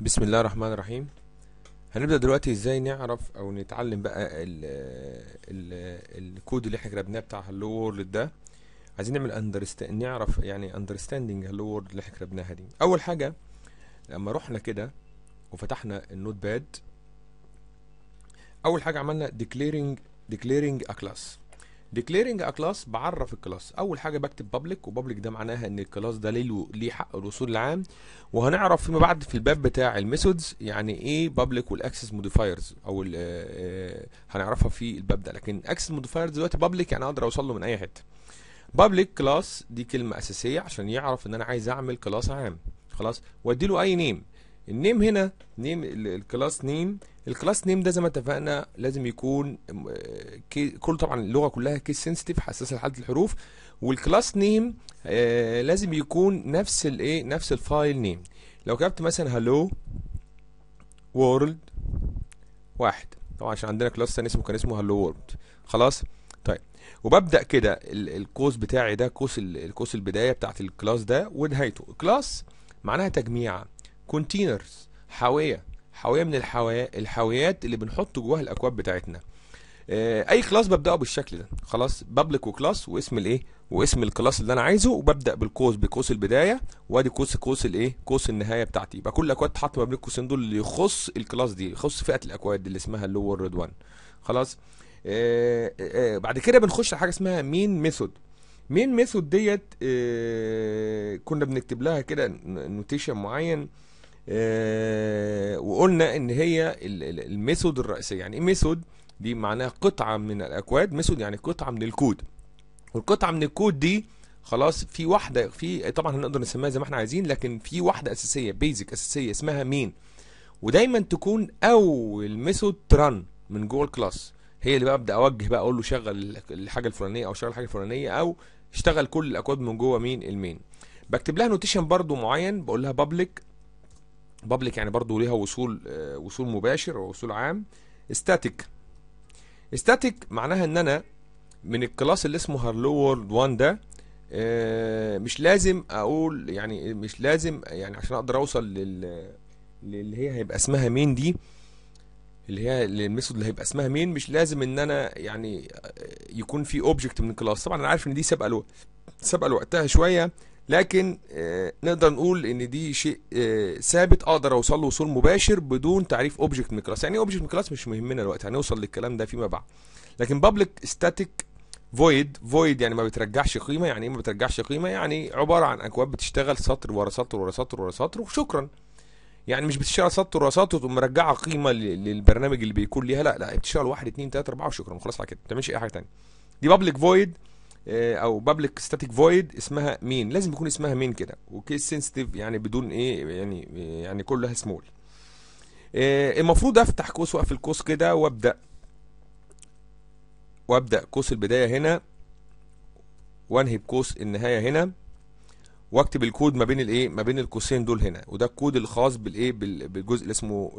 بسم الله الرحمن الرحيم هنبدأ دلوقتي ازاي نعرف او نتعلم بقى الـ الـ الكود اللي احنا كتبناه بتاع هالو وورلد ده عايزين نعمل اندرست نعرف يعني اندرستاندنج هالو وورلد اللي احنا كتبناها دي اول حاجة لما رحنا كده وفتحنا النوت باد اول حاجة عملنا ديكليرنج ديكليرنج ا كلاس ديكليرنج ا كلاس بعرف الكلاس اول حاجه بكتب بابليك وبابليك ده معناها ان الكلاس ده ليه ليه حق الوصول العام وهنعرف فيما بعد في الباب بتاع الميثودز يعني ايه بابليك والاكسس موديفايرز او آه، هنعرفها في الباب ده لكن اكسس موديفايرز دلوقتي بابليك يعني اقدر اوصل له من اي حته بابليك كلاس دي كلمه اساسيه عشان يعرف ان انا عايز اعمل كلاس عام خلاص وادي له اي نيم النيم هنا نيم الكلاس نيم الكلاس نيم ده زي ما اتفقنا لازم يكون آه، كل طبعا اللغه كلها كيس سنسيتيف حساسه لحاله الحروف والكلاس آه، نيم لازم يكون نفس الايه نفس الفايل نيم لو كتبت مثلا هلو وورلد واحد طبعا عشان عندنا كلاس ثاني اسمه كان اسمه هلو وورلد خلاص طيب وببدا كده القوس بتاعي ده قوس الكوس البدايه بتاعت الكلاس ده ونهايته كلاس معناها تجميعه كونتينرز حاويه حاويه من الحاويات اللي بنحط جواها الاكواب بتاعتنا آه، اي كلاس ببداه بالشكل ده خلاص بابليك وكلاس واسم الايه واسم الكلاس اللي انا عايزه وببدا بالقوس بقوس البدايه وادي قوس قوس الايه قوس النهايه بتاعتي يبقى كل الاكواد تحط ما بين القوسين دول اللي يخص الكلاس دي يخص فئه الاكواد اللي اسمها اللور ريد 1 خلاص آآ آه، آآ آه، بعد كده بنخش على حاجه اسمها مين ميثود مين ميثود ديت كنا بنكتب لها كده نوتيشن معين آه، وقلنا ان هي الميثود الرئيسيه يعني ايه ميثود دي معناها قطعه من الاكواد ميثود يعني قطعه من الكود والقطعه من الكود دي خلاص في واحده في طبعا هنقدر نسميها زي ما احنا عايزين لكن في واحده اساسيه بيزك اساسيه اسمها مين ودايما تكون اول ميثود ترن من جوه الكلاس هي اللي بقى ابدا اوجه بقى اقول له شغل الحاجه الفلانيه او شغل الحاجه الفلانيه او اشتغل كل الاكواد من جوه مين المين بكتب لها نوتيشن برضو معين بقول لها بابليك بابليك يعني برضو ليها وصول آه، وصول مباشر ووصول عام استاتيك استاتيك معناها ان انا من الكلاس اللي اسمه هارلو وورد 1 ده آه، مش لازم اقول يعني مش لازم يعني عشان اقدر اوصل لل اللي هي هيبقى اسمها مين دي اللي هي الميثود اللي هيبقى اسمها مين مش لازم ان انا يعني آه، يكون في اوبجكت من الكلاس طبعا انا عارف ان دي سابقه سابقه لوقتها شويه لكن آه، نقدر نقول ان دي شيء آه، ثابت اقدر اوصل له وصول مباشر بدون تعريف اوبجكت من كلاس يعني اوبجكت إيه من كلاس مش مهمنا دلوقتي هنوصل للكلام ده فيما بعد لكن بابليك ستاتيك فويد فويد يعني ما بترجعش قيمه يعني ايه ما بترجعش قيمه يعني عباره عن اكواد بتشتغل سطر ورا سطر ورا سطر ورا سطر وشكرا يعني مش بتشتغل سطر ورا سطر وتقوم مرجعه قيمه للبرنامج اللي بيكون ليها لا لا بتشتغل 1 2 3 4 وشكرا وخلاص على كده ما بتعملش اي حاجه ثانيه دي بابليك فويد آه، او بابليك ستاتيك فويد اسمها مين لازم يكون اسمها مين كده وكيس سنسيتيف يعني بدون ايه يعني يعني كلها سمول آه، المفروض افتح قوس واقفل القوس كده وابدا وابدا قوس البدايه هنا وانهي بقوس النهايه هنا واكتب الكود ما بين الايه ما بين القوسين دول هنا وده الكود الخاص بالايه بالجزء اللي اسمه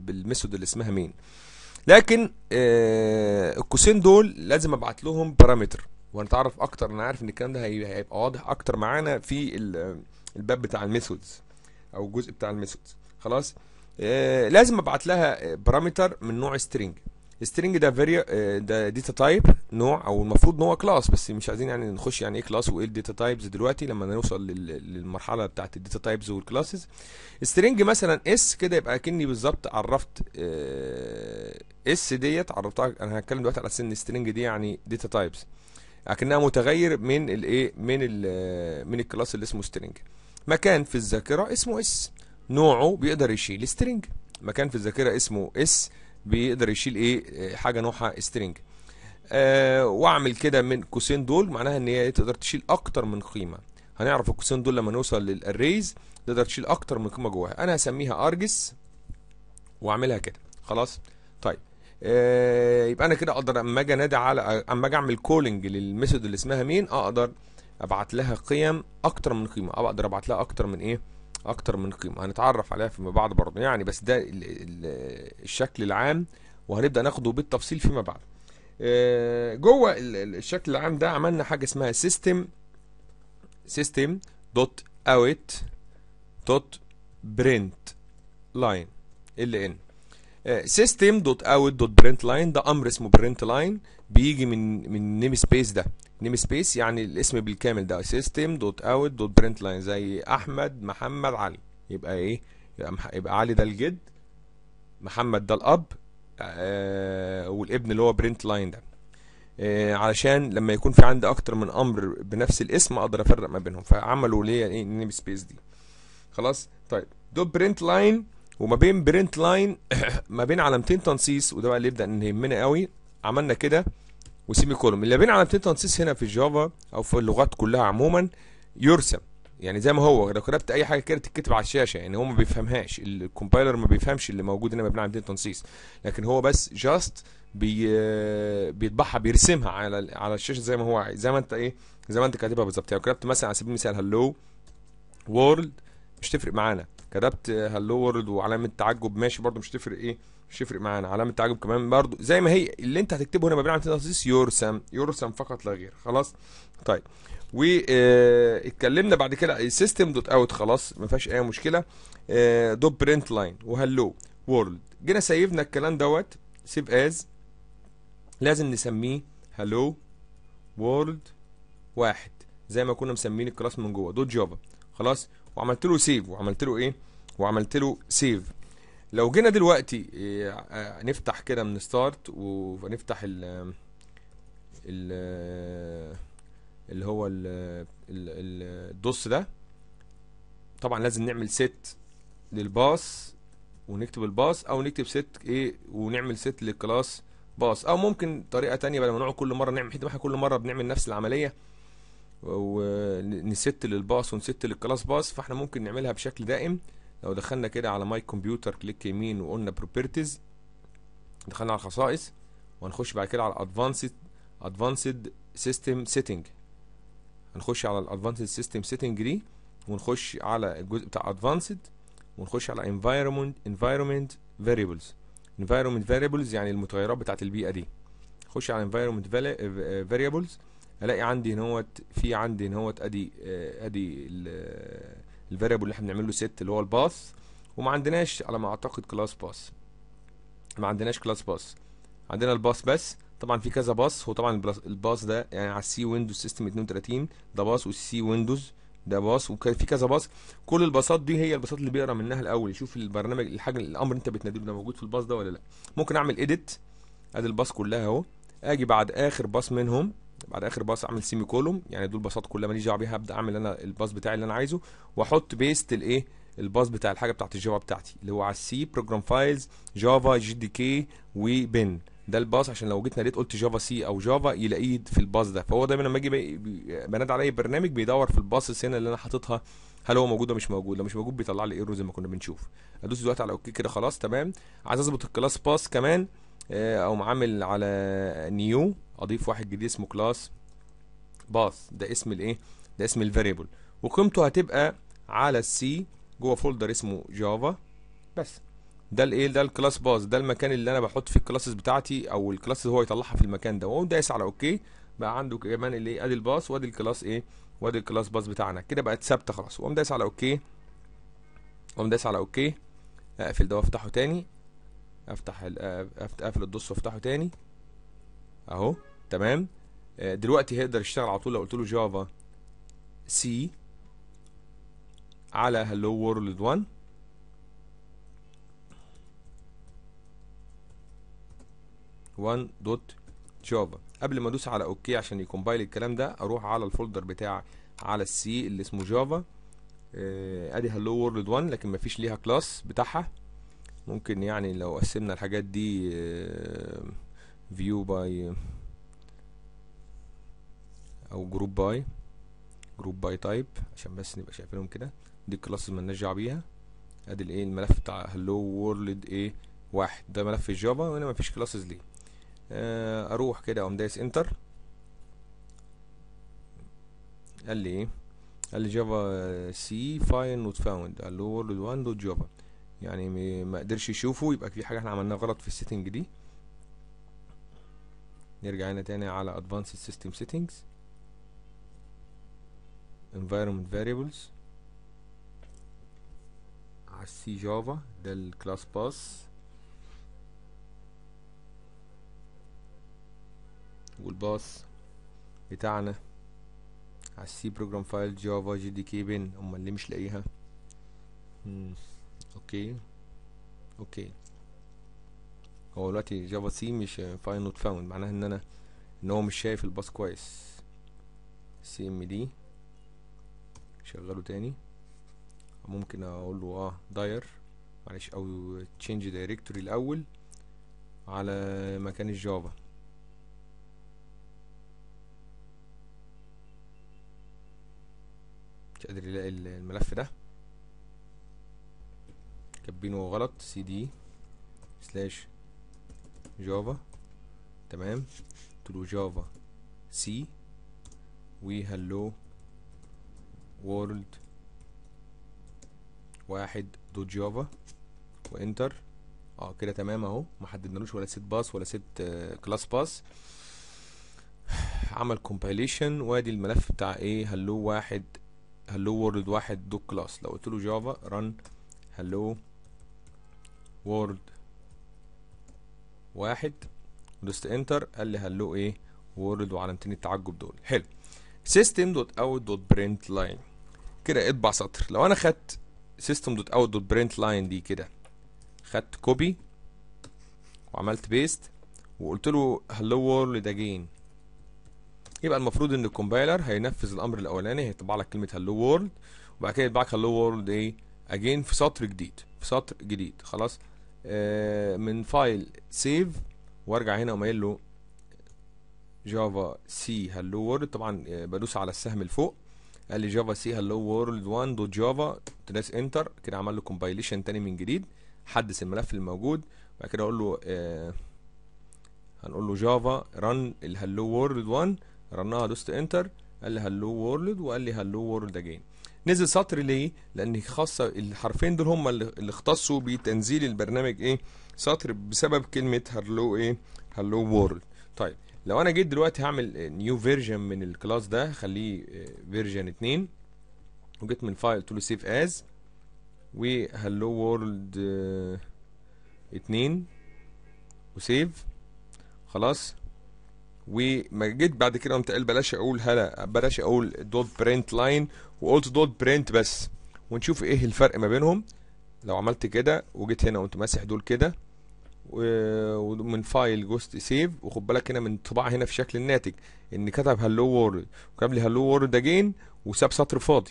بالميثود اللي اسمها مين لكن آه، القوسين دول لازم ابعت لهم بارامتر ونتعرف اكتر انا عارف ان الكلام ده هيبقى واضح اكتر معانا في الباب بتاع الميثودز او الجزء بتاع الميثودز خلاص آه لازم ابعت لها بارامتر من نوع سترينج سترينج ده فيري آه، ده داتا تايب نوع او المفروض ان هو كلاس بس مش عايزين يعني نخش يعني ايه كلاس وايه الداتا تايبز دلوقتي لما نوصل للمرحله بتاعه الداتا تايبز والكلاسز سترينج مثلا اس كده يبقى اكني بالظبط عرفت اس آه، ديت عرفتها انا هتكلم دلوقتي على سن سترينج دي يعني داتا تايبز لكنها متغير من الايه من الـ من الكلاس اللي اسمه سترينج مكان في الذاكره اسمه اس نوعه بيقدر يشيل سترينج مكان في الذاكره اسمه اس بيقدر يشيل ايه حاجه نوعها سترينج أه واعمل كده من قوسين دول معناها ان هي تقدر تشيل اكتر من قيمه هنعرف القوسين دول لما نوصل للاريز تقدر تشيل اكتر من قيمه جواها انا هسميها ارجس واعملها كده خلاص آه، يبقى انا كده اقدر اما اجي انادي على اما اجي اعمل كولنج للميثود اللي اسمها مين اقدر ابعت لها قيم اكتر من قيمه اقدر ابعت لها اكتر من ايه اكتر من قيمه هنتعرف عليها فيما بعد برضه يعني بس ده الشكل العام وهنبدا ناخده بالتفصيل فيما بعد آه، جوه الشكل العام ده عملنا حاجه اسمها سيستم سيستم دوت اوت دوت برنت لاين ال ان سيستم دوت اوت دوت برنت لاين ده امر اسمه برنت لاين بيجي من من نيم سبيس ده نيم سبيس يعني الاسم بالكامل ده سيستم دوت اوت دوت برنت لاين زي احمد محمد علي يبقى ايه يبقى علي ده الجد محمد ده الاب آه والابن اللي هو برنت لاين ده آه علشان لما يكون في عندي اكتر من امر بنفس الاسم اقدر افرق ما بينهم فعملوا ليا ايه النيم سبيس دي خلاص طيب دوت برنت لاين وما بين برنت لاين ما بين علامتين تنصيص وده بقى اللي يبدا ان يهمنا قوي عملنا كده وسيمي كولوم اللي بين علامتين تنصيص هنا في الجافا او في اللغات كلها عموما يرسم يعني زي ما هو لو كتبت اي حاجه كده تتكتب على الشاشه يعني هو ما بيفهمهاش الكومبايلر ما بيفهمش اللي موجود هنا ما بين علامتين تنصيص لكن هو بس جاست بي بيطبعها بيرسمها على على الشاشه زي ما هو عايز زي ما انت ايه زي ما انت كاتبها بالظبط يعني لو كتبت مثلا على سبيل المثال هلو وورلد مش تفرق معانا كتبت هالو وورلد وعلامه تعجب ماشي برده مش تفرق ايه مش تفرق معانا علامه تعجب كمان برده زي ما هي اللي انت هتكتبه هنا ما بين على تنصيص يرسم يرسم فقط لا غير خلاص طيب واتكلمنا آه، بعد كده سيستم دوت اوت خلاص ما فيهاش اي مشكله دوت برنت لاين وهالو وورلد جينا سيفنا الكلام دوت سيف از لازم نسميه هالو وورلد واحد زي ما كنا مسمين الكلاس من جوه دوت جافا خلاص وعملت له سيف وعملت له ايه وعملت له سيف لو جينا دلوقتي آه، آه، نفتح كده من ستارت ونفتح ال ال اللي هو ال الدوس ده طبعا لازم نعمل ست للباص ونكتب الباص او نكتب ست ايه ونعمل ست للكلاس باص او ممكن طريقه تانية بدل ما نقعد كل مره نعمل احنا كل مره بنعمل نفس العمليه ونسيت للباص ونسيت للكلاس باص فاحنا ممكن نعملها بشكل دائم لو دخلنا كده على ماي كمبيوتر كليك يمين وقلنا بروبرتيز دخلنا على الخصائص وهنخش بعد كده على ادفانسد ادفانسد سيستم سيتنج هنخش على الادفانسد سيستم سيتنج دي ونخش على الجزء بتاع ادفانسد ونخش على انفايرمنت انفايرمنت فاريبلز انفايرمنت فاريبلز يعني المتغيرات بتاعت البيئه دي خش على environment variables الاقي عندي هوت في عندي هوت ادي آه، ادي آه، الفاريبل اللي احنا بنعمل له ست اللي هو الباث وما عندناش على ما اعتقد كلاس باث ما عندناش كلاس باث عندنا الباث بس طبعا في كذا باص هو طبعا الباص ده يعني على السي ويندوز سيستم 32 ده باص والسي ويندوز ده باص وفي كذا باص كل الباصات دي هي الباصات اللي بيقرا منها الاول يشوف البرنامج الحاجه الامر انت بتناديه ده موجود في الباص ده ولا لا ممكن اعمل اديت ادي الباص كلها اهو اجي بعد اخر باص منهم بعد اخر باص اعمل سيمي كولوم يعني دول باصات كلها ماليش دعوه بيها هبدا اعمل انا الباص بتاعي اللي انا عايزه واحط بيست الايه الباص بتاع الحاجه بتاعت الجافا بتاعتي اللي هو على السي بروجرام فايلز جافا جي دي كي وبن ده الباص عشان لو جيت ناديت قلت جافا سي او جافا يلاقيه في الباص ده فهو دايما لما اجي بنادي على اي برنامج بيدور في الباص هنا اللي انا حاططها هل هو موجود ولا مش موجود لو مش موجود بيطلع لي ايرور زي ما كنا بنشوف ادوس دلوقتي على اوكي كده خلاص تمام عايز اظبط الكلاس باص كمان او آه، عامل على نيو اضيف واحد جديد اسمه كلاس باث ده اسم الايه ده اسم الفاريبل وقيمته هتبقى على السي جوه فولدر اسمه جافا بس ده الايه ده الكلاس باث ده المكان اللي انا بحط فيه الكلاسز بتاعتي او الكلاس هو يطلعها في المكان ده واقوم دايس على اوكي بقى عنده كمان اللي ادي الباص وادي الكلاس ايه وادي الكلاس باص بتاعنا كده بقت ثابته خلاص واقوم دايس على اوكي واقوم دايس على اوكي اقفل ده وافتحه تاني افتح اقفل الدوس وافتحه تاني اهو تمام آه، دلوقتي هيقدر يشتغل على طول لو قلت له جافا سي على هلو وورلد 1 1.java قبل ما ادوس على اوكي عشان يكمبايل الكلام ده اروح على الفولدر بتاع على السي اللي اسمه جافا آه، ادي هلو وورلد 1 لكن مفيش ليها كلاس بتاعها ممكن يعني لو قسمنا الحاجات دي فيو آه، باي او جروب باي جروب باي تايب عشان بس نبقى شايفينهم كده دي الكلاسز مالناش دعوه بيها ادي الايه الملف بتاع هلو وورلد ايه واحد ده ملف الجافا وهنا مفيش كلاسز ليه آه، اروح كده اقوم دايس انتر قال لي ايه قال لي جافا سي فاين نوت فاوند قال له وورلد 1 دوت جافا يعني ما قدرش يشوفه يبقى في حاجه احنا عملناها غلط في السيتنج دي نرجع هنا تاني على ادفانسد سيستم سيتنجز environment variables على السي جافا ده الكلاس باس والباس بتاعنا على السي بروجرام فايل جافا جي دي كي بن امال ليه مش لاقيها اوكي hmm. اوكي هو دلوقتي جافا سي مش فايل نوت فاوند معناها ان انا ان هو مش شايف الباس كويس سي ام دي شغله تاني ممكن اقول له اه داير معلش او تشينج دايركتوري الاول على مكان الجافا مش قادر يلاقي الملف ده كاتبينه غلط cd سلاش جافا تمام تلو له جافا سي وهلو وورلد واحد دوت جافا وانتر اه كده تمام اهو ما حددنالوش ولا سيت باس ولا سيت كلاس باس عمل كومبايليشن وادي الملف بتاع ايه هلو واحد هلو وورد واحد دوت كلاس لو قلت له جافا رن هلو وورد واحد دوست انتر قال لي هلو ايه وورد وعلامتين التعجب دول حلو سيستم دوت اوت دوت برنت لاين كده اطبع سطر لو انا خدت سيستم دوت اوت دوت برنت لاين دي كده خدت كوبي وعملت بيست وقلت له هلو وورلد اجين يبقى المفروض ان الكومبايلر هينفذ الامر الاولاني هيطبع لك كلمه هلو وورلد وبعد كده يطبع لك هلو وورلد ايه اجين في سطر جديد في سطر جديد خلاص آه، من فايل سيف وارجع هنا ومايل له جافا سي هلو وورلد طبعا آه، بدوس على السهم اللي فوق قال لي جافا سي هلو وورلد 1 دوت جافا تناس انتر كده عمل له كومبايليشن تاني من جديد حدث الملف الموجود بعد كده اقول له آه هنقول له جافا رن الهلو وورلد 1 رنها دوست انتر قال لي هلو وورلد وقال لي هلو وورلد اجين نزل سطر ليه لان خاصه الحرفين دول هم اللي اختصوا بتنزيل البرنامج ايه سطر بسبب كلمه هلو ايه هلو وورلد طيب لو انا جيت دلوقتي هعمل نيو فيرجن من الكلاس ده خليه فيرجن آه، 2 وجيت من فايل تو له سيف از وهلو وورلد 2 وسيف خلاص وما جيت بعد كده قمت قايل بلاش اقول هلا بلاش اقول دوت برنت لاين وقلت دوت برنت بس ونشوف ايه الفرق ما بينهم لو عملت كده وجيت هنا وانت ماسح دول كده ومن فايل جوست سيف وخد بالك هنا من طباعه هنا في شكل الناتج ان كتب هلو وورد وكتب لي هلو وورد اجين وساب سطر فاضي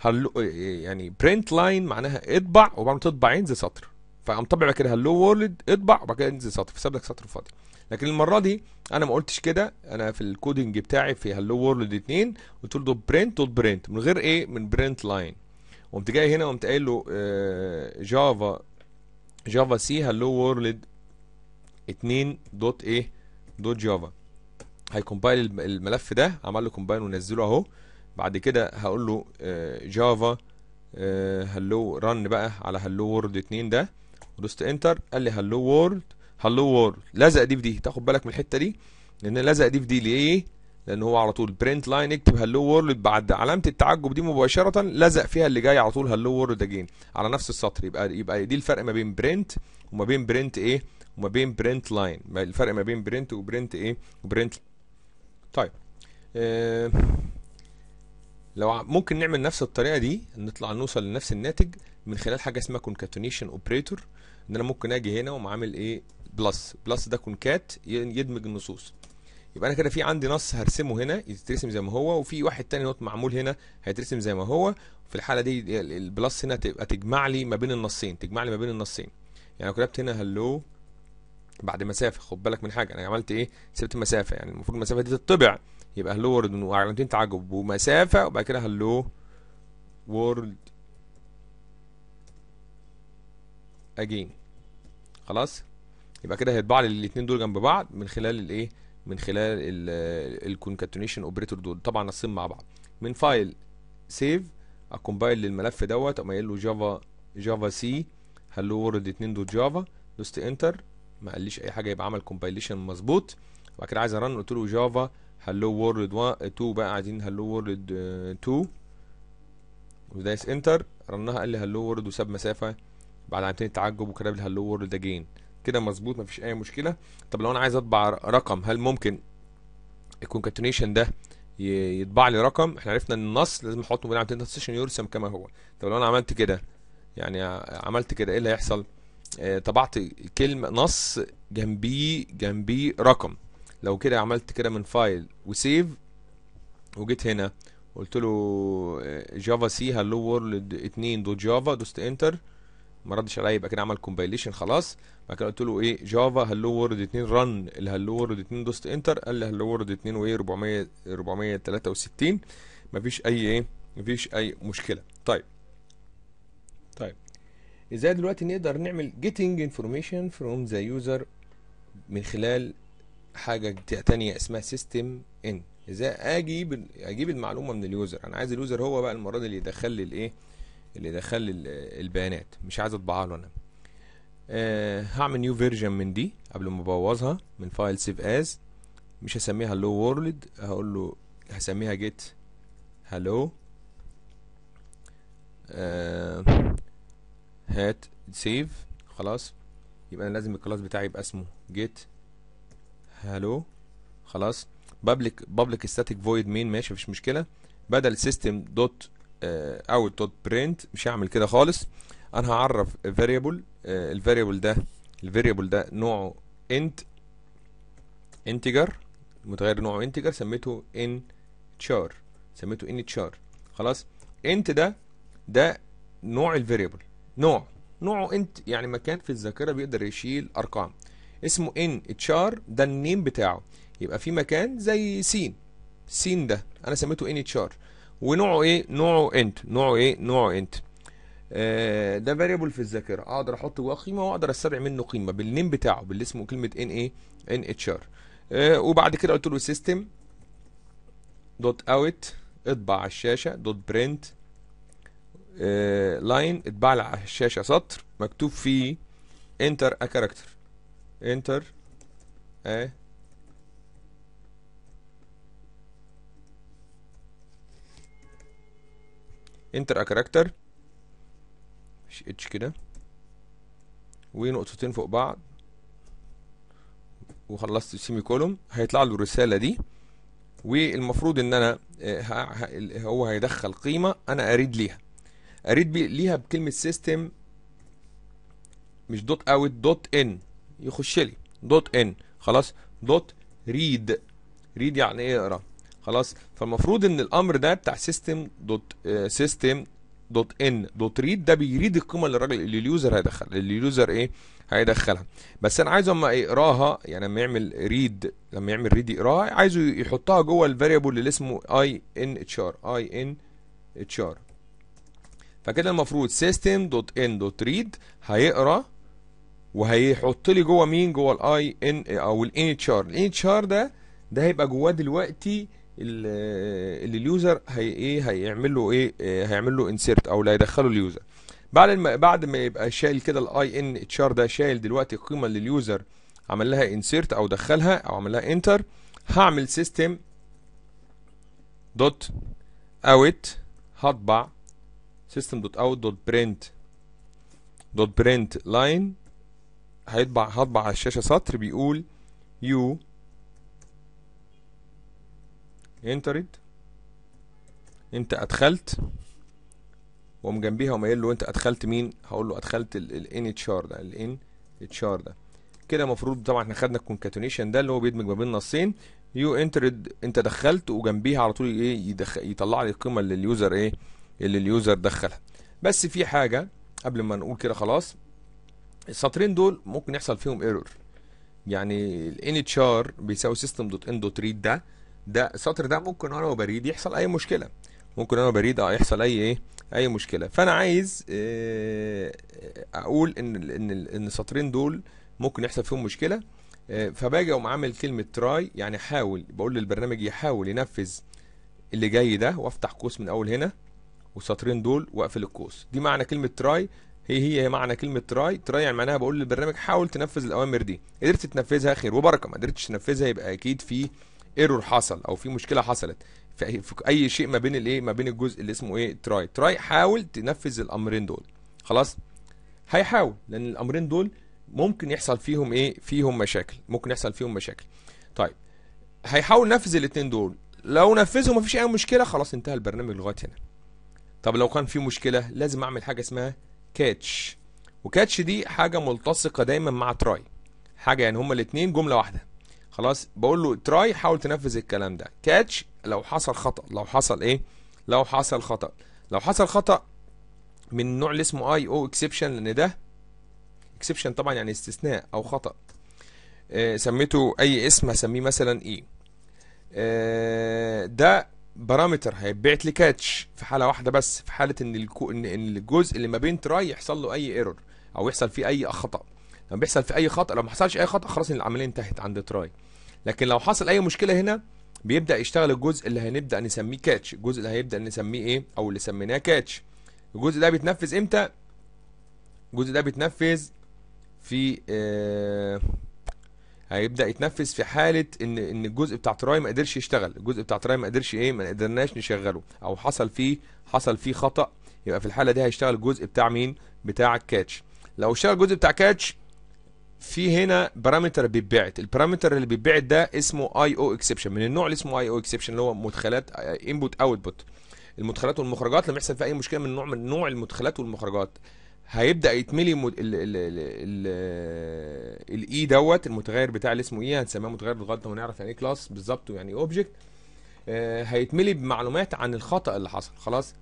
هلو يعني برنت لاين معناها اطبع وبعد تطبع انزل سطر فقام طبع كده هلو وورد اطبع وبعد كده انزل سطر فساب لك سطر فاضي لكن المره دي انا ما قلتش كده انا في الكودنج بتاعي في هلو وورلد 2 قلت له دوت برنت دوت برنت من غير ايه من برنت لاين قمت جاي هنا وقمت قايل له جافا آه، جافا سي هلو وورلد 2 دوت ايه دوت جافا هيكمبايل الملف ده عمل له كومبايل ونزله اهو بعد كده هقول له جافا هلو رن بقى على هلو وورد 2 ده ودوست انتر قال لي هلو وورد هلو وورد لزق دي في دي تاخد بالك من الحته دي لان لزق دي في دي ليه لان هو على طول برنت لاين اكتب هلو وورلد بعد علامه التعجب دي مباشره لزق فيها اللي جاي على طول هلو وورلد اجين على نفس السطر يبقى يبقى دي الفرق ما بين برنت وما بين برنت ايه وما بين برنت لاين الفرق ما بين برنت وبرنت ايه وبرنت طيب آه، لو ممكن نعمل نفس الطريقه دي نطلع نوصل لنفس الناتج من خلال حاجه اسمها كونكاتونيشن اوبريتور ان انا ممكن اجي هنا ومعامل ايه بلس بلس ده كونكات يدمج النصوص يبقى انا كده في عندي نص هرسمه هنا يترسم زي ما هو وفي واحد تاني نوت معمول هنا هيترسم زي ما هو في الحاله دي البلس هنا تبقى تجمع لي ما بين النصين تجمع لي ما بين النصين يعني لو كتبت هنا هلو بعد مسافه خد بالك من حاجه انا عملت ايه سبت مسافه يعني المفروض المسافه دي تطبع يبقى هلو وورد وعلامتين تعجب ومسافه وبعد كده هلو وورد اجين خلاص يبقى كده هيطبع لي الاثنين دول جنب بعض من خلال الايه من خلال الكونكاتونيشن اوبريتور دول طبعا نصين مع بعض من فايل سيف اكمبايل للملف دوت اقوم قايل له جافا جافا سي هلو وورد 2 دوت جافا دوست انتر ما قاليش اي حاجه يبقى عمل كومبايليشن مظبوط وبعد كده عايز ارن قلت له جافا هلو وورد 2 بقى عايزين هلو وورد 2 ودايس انتر رنها قال لي هلو وورد وساب مسافه بعد عملتين تعجب وكتب لي هلو وورد اجين كده مظبوط مفيش اي مشكله طب لو انا عايز اطبع رقم هل ممكن الكونكاتينيشن ده يطبع لي رقم احنا عرفنا ان النص لازم احطه بنعمل تنتسيشن يرسم كما هو طب لو انا عملت كده يعني عملت كده ايه اللي هيحصل آه، طبعت كلمه نص جنبيه جنبيه رقم لو كده عملت كده من فايل وسيف وجيت هنا قلت له جافا سي هلو وورلد 2 دوت جافا دوست انتر ما ردش عليا يبقى كده عمل كومبايليشن خلاص بعد كده قلت له ايه جافا هلو وورد 2 رن الهلو وورد 2 دوست انتر قال لي هلو وورد 2 وايه 400 463 مفيش اي ايه مفيش اي مشكله طيب طيب ازاي دلوقتي نقدر نعمل جيتنج انفورميشن فروم ذا يوزر من خلال حاجه تانية اسمها سيستم ان ازاي اجيب اجيب المعلومه من اليوزر انا عايز اليوزر هو بقى المره دي اللي يدخل لي الايه اللي دخل البيانات مش عايز اطبعها له انا أه هعمل نيو فيرجن من دي قبل ما ابوظها من فايل سيف از مش هسميها هلو وورلد هقول له هسميها جيت هلو أه هات سيف خلاص يبقى انا لازم الكلاس بتاعي يبقى اسمه جيت هلو خلاص بابليك بابليك static void main ماشي مفيش مشكله بدل system دوت آه، او دوت برنت مش هعمل كده خالص انا هعرف فاريبل آه، الفاريبل ده الفاريبل ده نوعه انت انتجر متغير نوعه انتجر سميته ان تشار سميته ان تشار خلاص انت ده ده نوع الفاريبل نوع نوعه انت يعني مكان في الذاكره بيقدر يشيل ارقام اسمه ان تشار ده النيم بتاعه يبقى في مكان زي سين سين ده انا سميته ان تشار ونوعه ايه نوعه انت نوعه ايه نوعه انت آه ده فاريبل في الذاكره اقدر احط جواه قيمه واقدر استبع منه قيمه بالنيم بتاعه باللي اسمه كلمه ان ايه ان اتش ار وبعد كده قلت له سيستم دوت اوت اطبع على الشاشه دوت برنت لاين اتباع لي على الشاشه سطر مكتوب فيه انتر ا كاركتر انتر ا انتر ا كاركتر مش اتش كده ونقطتين فوق بعض وخلصت السيمي كولوم هيطلع له الرساله دي والمفروض ان انا آه، هو هيدخل قيمه انا اريد ليها اريد ليها بكلمه سيستم مش دوت اوت دوت ان يخش لي دوت ان خلاص دوت ريد ريد يعني ايه اقرا خلاص فالمفروض ان الامر ده بتاع سيستم دوت سيستم دوت ان دوت ريد ده بيريد القيمه اللي الراجل اللي اليوزر هيدخل اللي اليوزر ايه هيدخلها بس انا عايزه اما يقراها يعني لما يعمل ريد لما يعمل ريد يقراها عايزه يحطها جوه الفاريبل اللي اسمه اي ان اتش ار اي ان اتش ار فكده المفروض سيستم دوت ان دوت ريد هيقرا وهيحط لي جوه مين جوه الاي ان او الان اتش ار الان اتش ار ده ده هيبقى جواه دلوقتي اللي اليوزر هي ايه هيعمل له ايه آه، هيعمل له انسيرت او اللي هيدخله اليوزر بعد ما بعد ما يبقى شايل كده الاي ان اتش ار ده شايل دلوقتي القيمه اللي اليوزر عمل لها انسيرت او دخلها او عمل لها انتر هعمل سيستم دوت اوت هطبع سيستم دوت اوت دوت برنت دوت برنت لاين هيطبع هطبع على الشاشه سطر بيقول يو انتريد انت ادخلت وقوم جنبيها ومايل له انت ادخلت مين هقول له ادخلت الان اتش ار ده الان اتش ار ده كده المفروض طبعا احنا خدنا الكونكاتونيشن ده اللي هو بيدمج ما بين نصين يو انتريد انت دخلت وجنبيها على طول ايه يدخ... يطلع لي القيمه اللي اليوزر ايه اللي اليوزر دخلها بس في حاجه قبل ما نقول كده خلاص السطرين دول ممكن يحصل فيهم ايرور يعني الان اتش ار بيساوي سيستم دوت ان دوت ريد ده ده السطر ده ممكن وانا وبريد يحصل اي مشكله ممكن انا بريد اه يحصل اي ايه اي مشكله فانا عايز آه، آه، اقول ان ان ان السطرين دول ممكن يحصل فيهم مشكله آه، فباجي اقوم عامل كلمه تراي يعني حاول بقول للبرنامج يحاول ينفذ اللي جاي ده وافتح قوس من اول هنا والسطرين دول واقفل القوس دي معنى كلمه تراي هي هي معنى كلمه تراي تراي يعني معناها بقول للبرنامج حاول تنفذ الاوامر دي قدرت تنفذها خير وبركه ما قدرتش تنفذها يبقى اكيد في ايرور حصل او في مشكله حصلت في اي شيء ما بين الايه ما بين الجزء اللي اسمه ايه تراي تراي حاول تنفذ الامرين دول خلاص هيحاول لان الامرين دول ممكن يحصل فيهم ايه فيهم مشاكل ممكن يحصل فيهم مشاكل طيب هيحاول ينفذ الاثنين دول لو نفذهم مفيش اي مشكله خلاص انتهى البرنامج لغايه هنا طب لو كان في مشكله لازم اعمل حاجه اسمها كاتش وكاتش دي حاجه ملتصقه دايما مع تراي حاجه يعني هما الاثنين جمله واحده خلاص بقول له تراي حاول تنفذ الكلام ده كاتش لو حصل خطا لو حصل ايه لو حصل خطا لو حصل خطا من النوع اللي اسمه اي او اكسبشن لان ده اكسبشن طبعا يعني استثناء او خطا آه، سميته اي اسم هسميه مثلا ايه ده بارامتر هيتبعت لكاتش في حاله واحده بس في حاله ان الكو... ان الجزء اللي ما بين تراي يحصل له اي ايرور او يحصل فيه اي خطا لما بيحصل في اي خطا لو ما حصلش اي خطا خلاص العمليه انتهت عند تراي لكن لو حصل اي مشكله هنا بيبدا يشتغل الجزء اللي هنبدا نسميه كاتش الجزء اللي هيبدا نسميه ايه او اللي سميناه كاتش الجزء ده بيتنفذ امتى الجزء ده بيتنفذ في آه هيبدا يتنفذ في حاله ان ان الجزء بتاع تراي ما قدرش يشتغل الجزء بتاع تراي ما قدرش ايه ما قدرناش نشغله او حصل فيه حصل فيه خطا يبقى في الحاله دي هيشتغل الجزء بتاع مين بتاع الكاتش لو اشتغل الجزء بتاع كاتش في هنا بارامتر بيتبعت البارامتر اللي بيتبعت ده اسمه اي او اكسبشن من النوع اللي اسمه اي او اكسبشن اللي هو مدخلات انبوت اوت بوت المدخلات والمخرجات لما يحصل في اي مشكله من نوع من نوع المدخلات والمخرجات هيبدا يتملي الاي e دوت المتغير بتاع اللي اسمه ايه e، هنسميه متغير بالغلطه ونعرف يعني ايه كلاس بالظبط ويعني ايه اوبجكت هيتملي بمعلومات عن الخطا اللي حصل خلاص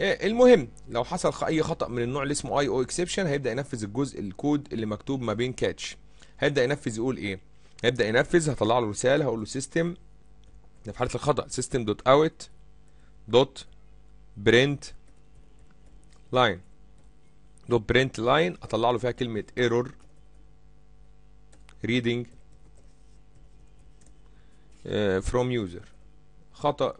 آه، المهم لو حصل اي خطا من النوع اللي اسمه اي او اكسبشن هيبدا ينفذ الجزء الكود اللي مكتوب ما بين كاتش هيبدا ينفذ يقول ايه هيبدا ينفذ هطلع له رساله هقول له سيستم في حاله الخطا سيستم دوت اوت دوت برنت لاين دوت برنت لاين اطلع له فيها كلمه ايرور ريدنج فروم يوزر خطا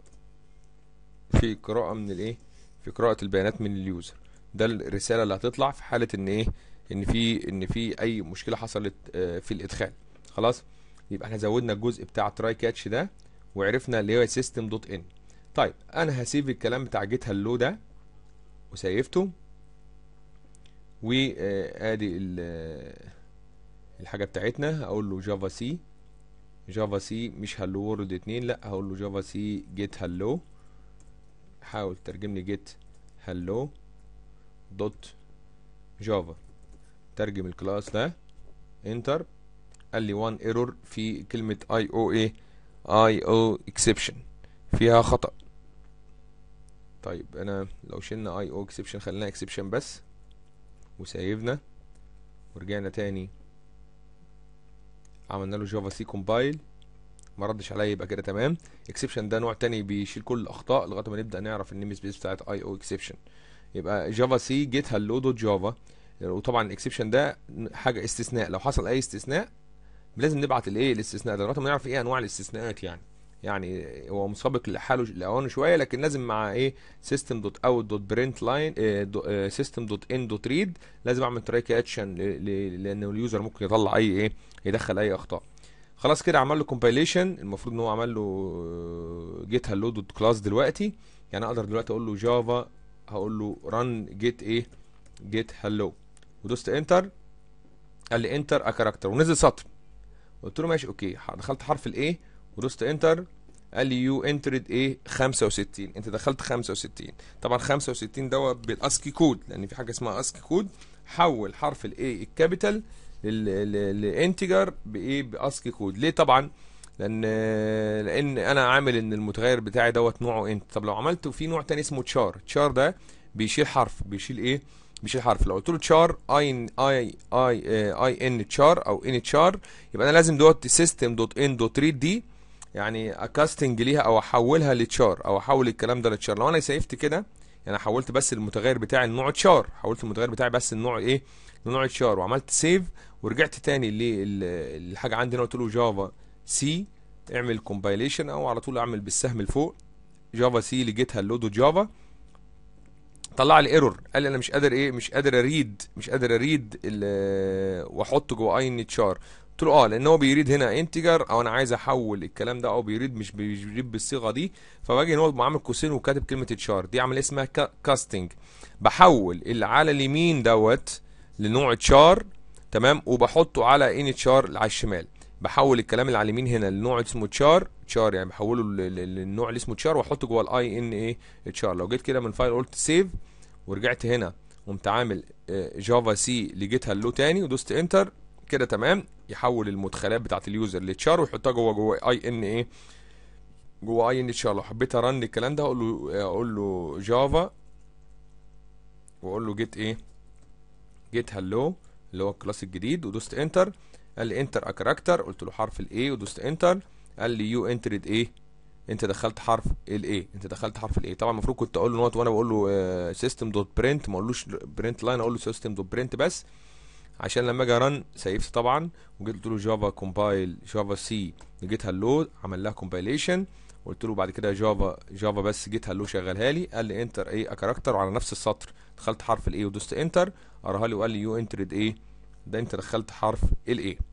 في قراءه من الايه في قراءة البيانات من اليوزر ده الرسالة اللي هتطلع في حالة ان ايه ان في ان في اي مشكلة حصلت آه، في الادخال خلاص يبقى احنا زودنا الجزء بتاع تراي كاتش ده وعرفنا اللي هو سيستم دوت ان طيب انا هسيب الكلام بتاع جيت هلو ده وسيفته وادي آه، آه، الحاجه بتاعتنا هقول له جافا سي جافا سي مش هلو وورد اتنين لا هقول له جافا سي جيت هلو حاول ترجم لي جيت هلو دوت جافا ترجم الكلاس ده انتر قال لي وان ايرور في كلمة اي او اي اي او اكسبشن فيها خطأ طيب انا لو شلنا اي او اكسبشن خليناها اكسبشن بس وسايبنا ورجعنا تاني عملنا له جافا سي كومبايل ما ردش عليا يبقى كده تمام اكسبشن ده نوع تاني بيشيل كل الاخطاء لغايه ما نبدا نعرف النيم سبيس بتاعت اي او اكسبشن يبقى جافا سي جيت هالو دوت جافا وطبعا الاكسبشن ده حاجه استثناء لو حصل اي استثناء لازم نبعت الايه الاستثناء ده لغايه ما نعرف ايه انواع الاستثناءات يعني يعني هو مسابق لحاله لاوانه شويه لكن لازم مع ايه سيستم دوت اوت دوت برنت لاين سيستم دوت ان دوت ريد لازم اعمل تراي كاتشن لان اليوزر ممكن يطلع اي ايه يدخل اي اخطاء خلاص كده عمل له كومبايليشن المفروض ان هو عمل له جيت هالو دوت كلاس دلوقتي يعني اقدر دلوقتي اقول له جافا هقول له ران جيت ايه جيت هالو ودوست انتر قال لي انتر ا كاركتر ونزل سطر قلت له ماشي اوكي دخلت حرف الايه ودوست انتر قال لي يو انترد ايه 65 انت دخلت 65 طبعا 65 دوت بالاسكي كود لان في حاجه اسمها اسكي كود حول حرف الايه الكابيتال للانتجر بايه باسكي كود ليه طبعا لان لان انا عامل ان المتغير بتاعي دوت نوعه انت طب لو عملته في نوع تاني اسمه تشار تشار ده بيشيل حرف بيشيل ايه بيشيل حرف لو قلت له تشار اي اي اي اي ان تشار او ان تشار يبقى انا لازم دوت سيستم دوت ان دوت ريد دي يعني اكاستنج ليها او احولها لتشار او احول الكلام ده لتشار لو انا سيفت كده يعني حولت بس المتغير بتاعي لنوع تشار حولت المتغير بتاعي بس لنوع ايه لنوع تشار وعملت سيف ورجعت تاني للحاجه عندي هنا قلت له جافا سي اعمل كومبايليشن او على طول اعمل بالسهم لفوق جافا سي لقيتها اللودو جافا طلع لي ايرور قال لي انا مش قادر ايه مش قادر اريد مش قادر اريد واحط جوه اي تشار قلت له اه لان هو بيريد هنا انتجر او انا عايز احول الكلام ده او بيريد مش بيريد بالصيغه دي فباجي هنا عامل قوسين وكاتب كلمه تشار دي عامل اسمها كاستنج بحول اللي على اليمين دوت لنوع تشار تمام وبحطه على ان تشار على الشمال بحول الكلام اللي على اليمين هنا لنوع اسمه تشار تشار يعني بحوله للنوع اللي اسمه تشار واحطه جوه الاي ان اي تشار لو جيت كده من فايل قلت سيف ورجعت هنا قمت عامل جافا آه، سي لجيتها اللو تاني ودوست انتر كده تمام يحول المدخلات بتاعت اليوزر لتشار ويحطها جوه جوه اي ان ايه جوه اي ان تشار لو حبيت ارن الكلام ده اقول له اقول له جافا واقول له جيت ايه جيت هلو اللي هو الكلاس الجديد ودوست انتر قال لي انتر ا كاركتر قلت له حرف الاي ودوست انتر قال لي يو انترد ايه انت دخلت حرف الاي انت دخلت حرف الاي طبعا المفروض كنت اقول له نوت وانا بقول له سيستم دوت برنت ما اقولوش برنت لاين اقول له سيستم دوت برنت بس عشان لما اجي ارن سيفت طبعا وجيت له جافا كومبايل جافا سي جيت هالو عمل لها كومبايليشن قلت له بعد كده جافا جافا بس جيت هالو شغلها لي قال لي انتر ايه كاركتر وعلى نفس السطر دخلت حرف الاي ودوست انتر قراها لي وقال لي يو انترد ايه ده انت دخلت حرف الايه